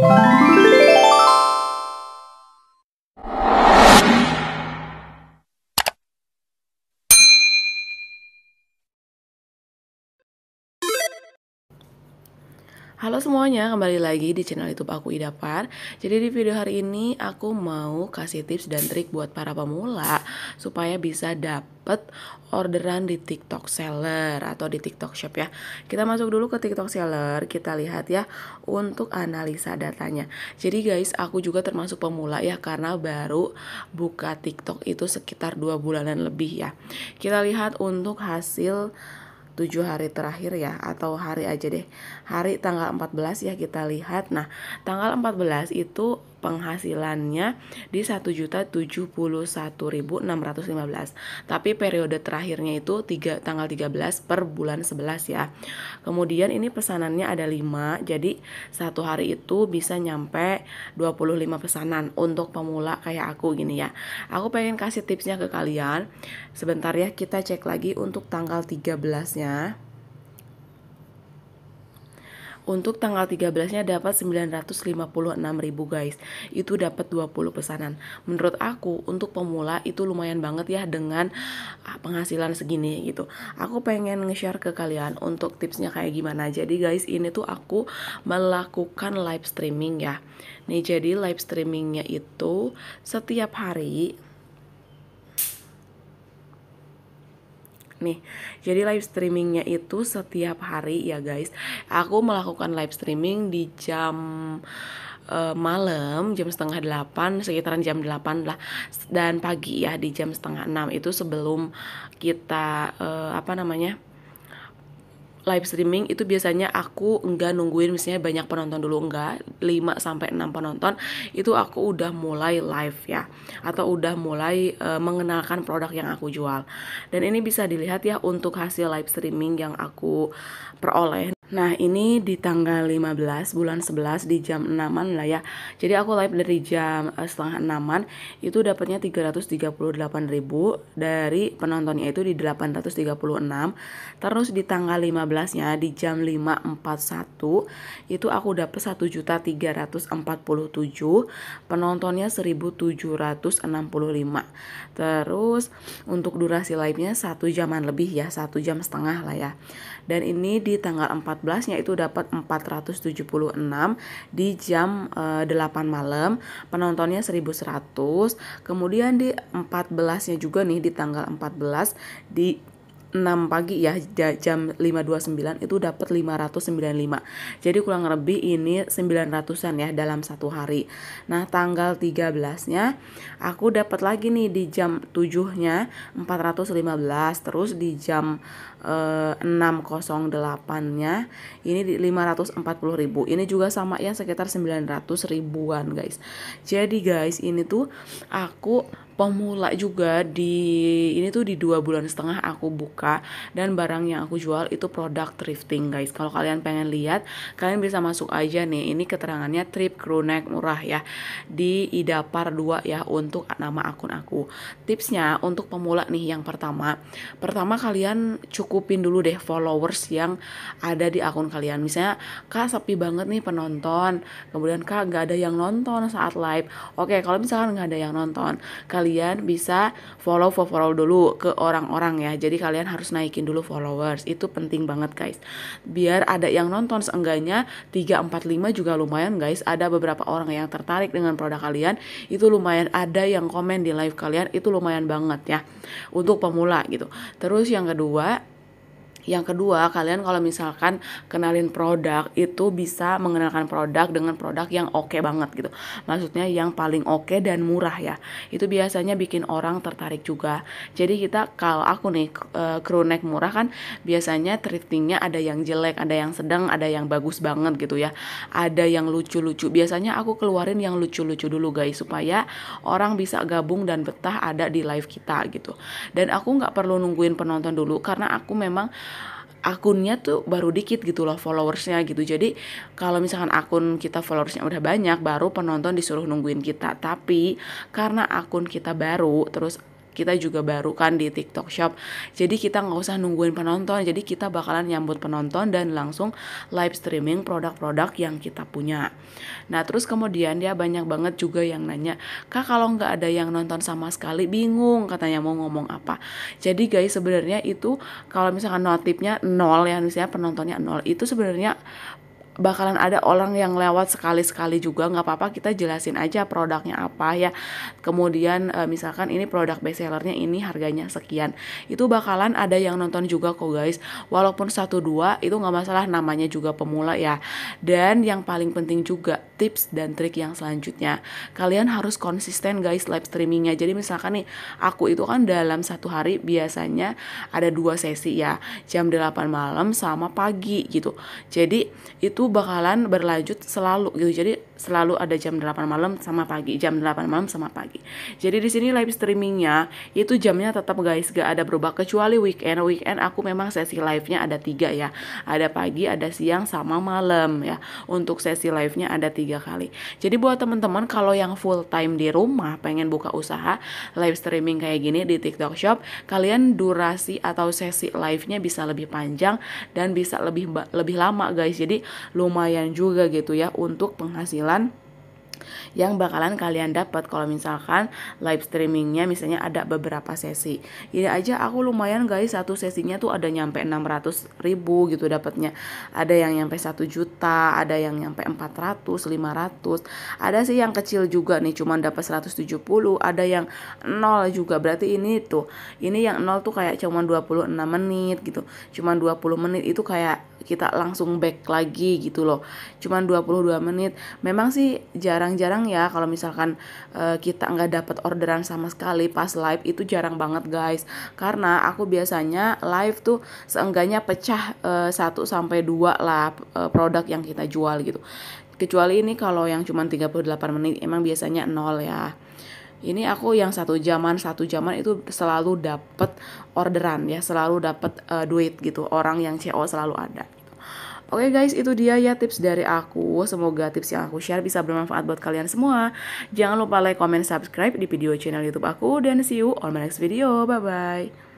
Bye. Halo semuanya, kembali lagi di channel YouTube aku ida par Jadi di video hari ini aku mau kasih tips dan trik buat para pemula supaya bisa dapet orderan di TikTok seller atau di TikTok shop ya. Kita masuk dulu ke TikTok seller, kita lihat ya untuk analisa datanya. Jadi guys, aku juga termasuk pemula ya karena baru buka TikTok itu sekitar 2 bulanan lebih ya. Kita lihat untuk hasil tujuh hari terakhir ya atau hari aja deh. Hari tanggal 14 ya kita lihat. Nah, tanggal 14 itu penghasilannya di 1.071.615. Tapi periode terakhirnya itu 3 tanggal 13 per bulan 11 ya. Kemudian ini pesanannya ada 5, jadi satu hari itu bisa nyampe 25 pesanan untuk pemula kayak aku gini ya. Aku pengen kasih tipsnya ke kalian. Sebentar ya kita cek lagi untuk tanggal 13-nya. Untuk tanggal 13-nya dapat 956.000 guys. Itu dapat 20 pesanan. Menurut aku untuk pemula itu lumayan banget ya dengan ah, penghasilan segini gitu. Aku pengen nge-share ke kalian untuk tipsnya kayak gimana. Jadi guys, ini tuh aku melakukan live streaming ya. Nih jadi live streamingnya itu setiap hari nih. Jadi live streamingnya itu setiap hari ya guys. Aku melakukan live streaming di jam uh, malam jam setengah delapan sekitaran jam delapan lah dan pagi ya di jam setengah enam itu sebelum kita uh, apa namanya live streaming itu biasanya aku enggak nungguin misalnya banyak penonton dulu enggak 5 sampai 6 penonton itu aku udah mulai live ya atau udah mulai e, mengenalkan produk yang aku jual. Dan ini bisa dilihat ya untuk hasil live streaming yang aku peroleh Nah ini di tanggal 15 bulan 11 di jam 6 lah ya Jadi aku live dari jam uh, setengah 6 Itu dapatnya 338 ribu Dari penontonnya itu di 836 Terus di tanggal 15 nya di jam 5.41 Itu aku dapat 347 Penontonnya 1.765 Terus untuk durasi live nya 1 jaman lebih ya 1 jam setengah lah ya Dan ini di tanggal 4 14 yaitu dapat 476 di jam e, eh, 8 malam, penontonnya 1100. Kemudian di 14-nya juga nih di tanggal 14 di 6 pagi ya jam 5.29 itu dapat 595. Jadi kurang lebih ini 900-an ya dalam satu hari. Nah, tanggal 13-nya aku dapat lagi nih di jam 7-nya 415 terus di jam eh, 608-nya ini di ribu Ini juga sama ya sekitar 900 ribuan, guys. Jadi guys, ini tuh aku pemula juga di ini tuh di dua bulan setengah aku buka dan barang yang aku jual itu produk thrifting guys kalau kalian pengen lihat kalian bisa masuk aja nih ini keterangannya trip crew neck murah ya di idapar 2 ya untuk nama akun aku tipsnya untuk pemula nih yang pertama pertama kalian cukupin dulu deh followers yang ada di akun kalian misalnya kak sepi banget nih penonton kemudian kak gak ada yang nonton saat live oke kalau misalkan gak ada yang nonton kalian kalian bisa follow follow dulu ke orang-orang ya. Jadi kalian harus naikin dulu followers. Itu penting banget guys. Biar ada yang nonton seenggaknya tiga empat lima juga lumayan guys. Ada beberapa orang yang tertarik dengan produk kalian. Itu lumayan ada yang komen di live kalian itu lumayan banget ya. Untuk pemula gitu. Terus yang kedua, yang kedua kalian kalau misalkan kenalin produk itu bisa mengenalkan produk dengan produk yang oke okay banget gitu maksudnya yang paling oke okay dan murah ya itu biasanya bikin orang tertarik juga jadi kita kalau aku nih crew e, neck murah kan biasanya thriftingnya ada yang jelek ada yang sedang ada yang bagus banget gitu ya ada yang lucu-lucu biasanya aku keluarin yang lucu-lucu dulu guys supaya orang bisa gabung dan betah ada di live kita gitu dan aku nggak perlu nungguin penonton dulu karena aku memang akunnya tuh baru dikit gitu loh followersnya gitu jadi kalau misalkan akun kita followersnya udah banyak baru penonton disuruh nungguin kita tapi karena akun kita baru terus kita juga baru kan di TikTok Shop. Jadi kita nggak usah nungguin penonton. Jadi kita bakalan nyambut penonton dan langsung live streaming produk-produk yang kita punya. Nah terus kemudian dia ya banyak banget juga yang nanya, kak kalau nggak ada yang nonton sama sekali bingung katanya mau ngomong apa. Jadi guys sebenarnya itu kalau misalkan notifnya nol ya misalnya penontonnya nol itu sebenarnya bakalan ada orang yang lewat sekali-sekali juga nggak apa-apa kita jelasin aja produknya apa ya kemudian uh, misalkan ini produk bestsellernya ini harganya sekian itu bakalan ada yang nonton juga kok guys walaupun satu dua itu nggak masalah namanya juga pemula ya dan yang paling penting juga tips dan trik yang selanjutnya kalian harus konsisten guys live streamingnya jadi misalkan nih aku itu kan dalam satu hari biasanya ada dua sesi ya jam 8 malam sama pagi gitu jadi itu bakalan berlanjut selalu gitu jadi selalu ada jam 8 malam sama pagi jam 8 malam sama pagi jadi di sini live streamingnya itu jamnya tetap guys gak ada berubah kecuali weekend weekend aku memang sesi live nya ada tiga ya ada pagi ada siang sama malam ya untuk sesi live nya ada tiga kali jadi buat teman-teman kalau yang full time di rumah pengen buka usaha live streaming kayak gini di TikTok Shop kalian durasi atau sesi live nya bisa lebih panjang dan bisa lebih lebih lama guys jadi lumayan juga gitu ya untuk penghasilan yang bakalan kalian dapat kalau misalkan live streamingnya misalnya ada beberapa sesi ini aja aku lumayan guys satu sesinya tuh ada nyampe 600 ribu gitu dapatnya ada yang nyampe 1 juta ada yang nyampe 400 500 ada sih yang kecil juga nih cuman dapat 170 ada yang nol juga berarti ini tuh ini yang nol tuh kayak cuman 26 menit gitu cuman 20 menit itu kayak kita langsung back lagi gitu loh cuman 22 menit memang sih jarang-jarang ya kalau misalkan uh, kita nggak dapat orderan sama sekali pas live itu jarang banget guys karena aku biasanya live tuh seenggaknya pecah uh, eh, 1 sampai dua lah uh, produk yang kita jual gitu kecuali ini kalau yang cuma 38 menit emang biasanya nol ya ini aku yang satu zaman satu zaman itu selalu dapet orderan ya selalu dapet uh, duit gitu orang yang CO selalu ada gitu. Oke okay guys, itu dia ya tips dari aku. Semoga tips yang aku share bisa bermanfaat buat kalian semua. Jangan lupa like, comment, subscribe di video channel YouTube aku dan see you on my next video. Bye bye.